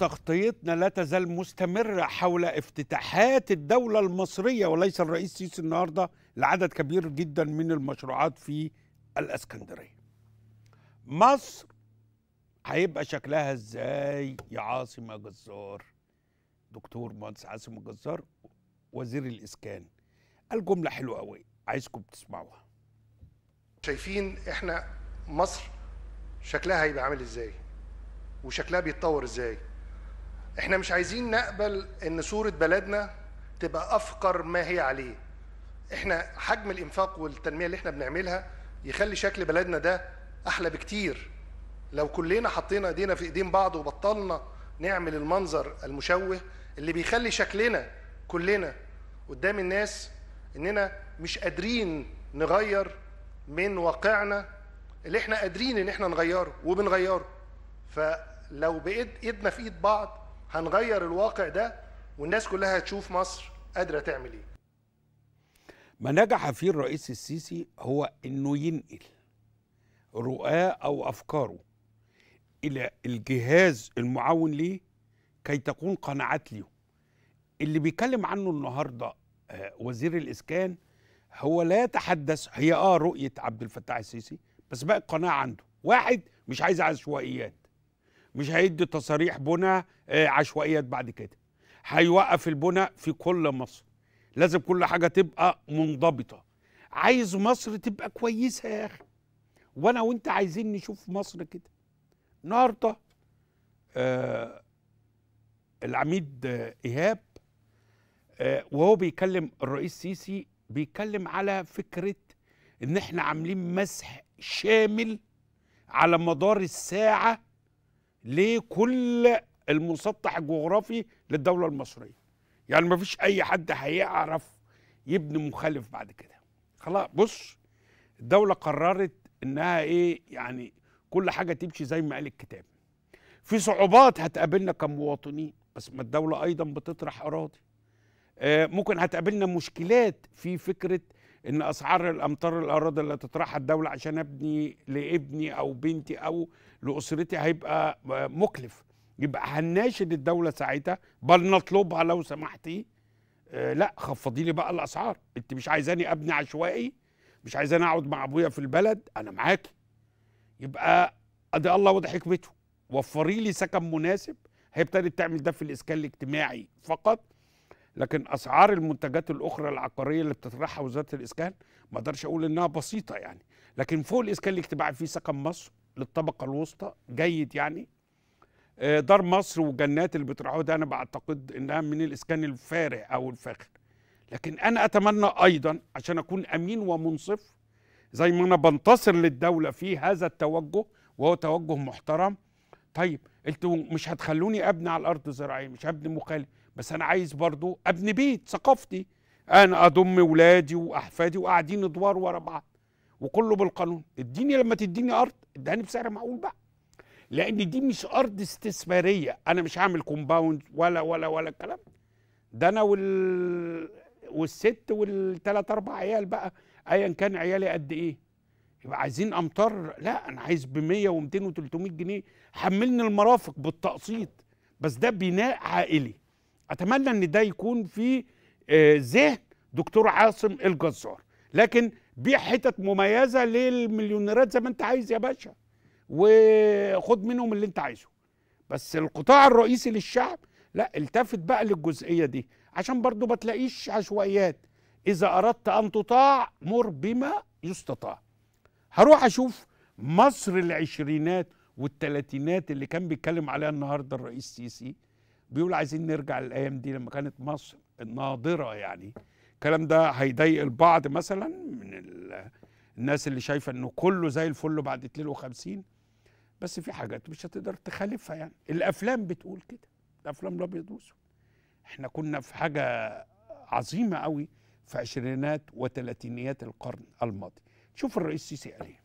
تغطيتنا لا تزال مستمرة حول افتتاحات الدولة المصرية وليس الرئيس سيسي النهاردة لعدد كبير جدا من المشروعات في الاسكندرية مصر هيبقى شكلها ازاي يا عاصم الجزار دكتور مهندس عاصم الجزار وزير الاسكان الجملة حلوة قوي عايزكم تسمعوها شايفين احنا مصر شكلها هيبقى عامل ازاي وشكلها بيتطور ازاي احنا مش عايزين نقبل ان صورة بلدنا تبقى افقر ما هي عليه احنا حجم الانفاق والتنمية اللي احنا بنعملها يخلي شكل بلدنا ده احلى بكتير لو كلنا حطينا ايدينا في ايدين بعض وبطلنا نعمل المنظر المشوه اللي بيخلي شكلنا كلنا قدام الناس اننا مش قادرين نغير من واقعنا اللي احنا قادرين ان احنا نغيره وبنغيره فلو بقيت ايدنا في ايد بعض هنغير الواقع ده والناس كلها هتشوف مصر قادره تعمل ايه ما نجح فيه الرئيس السيسي هو انه ينقل رؤاه او افكاره الى الجهاز المعاون ليه كي تكون قناعات ليه اللي بيتكلم عنه النهارده آه، وزير الاسكان هو لا يتحدث هي اه رؤيه عبد الفتاح السيسي بس بقى القناعه عنده واحد مش عايز عشوائيات مش هيدي تصاريح بنى آه، عشوائيات بعد كده هيوقف البنى في كل مصر لازم كل حاجه تبقى منضبطه عايز مصر تبقى كويسه يا اخي وانا وانت عايزين نشوف مصر كده النهارده آه العميد آه ايهاب آه وهو بيكلم الرئيس سيسي بيتكلم على فكره ان احنا عاملين مسح شامل على مدار الساعه لكل المسطح الجغرافي للدولة المصرية يعني ما فيش أي حد هيعرف يبني مخالف بعد كده خلاص بص الدولة قررت إنها إيه يعني كل حاجة تمشي زي ما قال الكتاب في صعوبات هتقابلنا كمواطنين بس ما الدولة أيضا بتطرح أراضي آه، ممكن هتقابلنا مشكلات في فكرة ان اسعار الامطار الاراضي اللي تطرحها الدوله عشان ابني لابني او بنتي او لاسرتي هيبقى مكلف يبقى هناشد الدوله ساعتها بل نطلبها لو سمحتي آه لا خفضي لي بقى الاسعار انت مش عايزاني ابني عشوائي مش عايزاني اقعد مع ابويا في البلد انا معاكي يبقى ادي الله وضع حكمته وفري لي سكن مناسب هي ابتدت تعمل ده في الاسكان الاجتماعي فقط لكن اسعار المنتجات الاخرى العقاريه اللي بتطرحها وزاره الاسكان ما اقدرش اقول انها بسيطه يعني لكن فوق الاسكان الاجتماعي في سكن مصر للطبقه الوسطى جيد يعني آه، دار مصر والجنات اللي بيطرحوها ده انا بعتقد انها من الاسكان الفارع او الفاخر لكن انا اتمنى ايضا عشان اكون امين ومنصف زي ما انا بنتصر للدوله في هذا التوجه وهو توجه محترم طيب انتوا مش هتخلوني ابني على الارض الزراعيه مش هبني مخالف بس انا عايز برضو ابني بيت ثقافتي انا اضم ولادي واحفادي وقاعدين ادوار ورا بعض وكله بالقانون اديني لما تديني ارض اداني بسعر معقول بقى لان دي مش ارض استثماريه انا مش هعمل كومباوند ولا ولا ولا الكلام ده انا وال والست والثلاث اربع عيال بقى ايا كان عيالي قد ايه يبقى عايزين امتار لا انا عايز ب 100 و200 و300 جنيه حملني المرافق بالتقسيط بس ده بناء عائلي اتمنى ان ده يكون في آه، ذهن دكتور عاصم الجزار لكن بيع حتت مميزه للمليونيرات زي ما انت عايز يا باشا وخد منهم اللي انت عايزه بس القطاع الرئيسي للشعب لا التفت بقى للجزئيه دي عشان برضو ما تلاقيش عشوائيات اذا اردت ان تطاع مر بما يستطاع هروح اشوف مصر العشرينات والثلاثينات اللي كان بيتكلم عليها النهارده الرئيس السيسي بيقول عايزين نرجع للايام دي لما كانت مصر الناضره يعني الكلام ده هيضايق البعض مثلا من الناس اللي شايفه انه كله زي الفل بعد 52 بس في حاجات مش هتقدر تخالفها يعني الافلام بتقول كده الافلام الابيض واسود احنا كنا في حاجه عظيمه قوي في عشرينات وثلاثينيات القرن الماضي شوف الرئيس السيسي قال ايه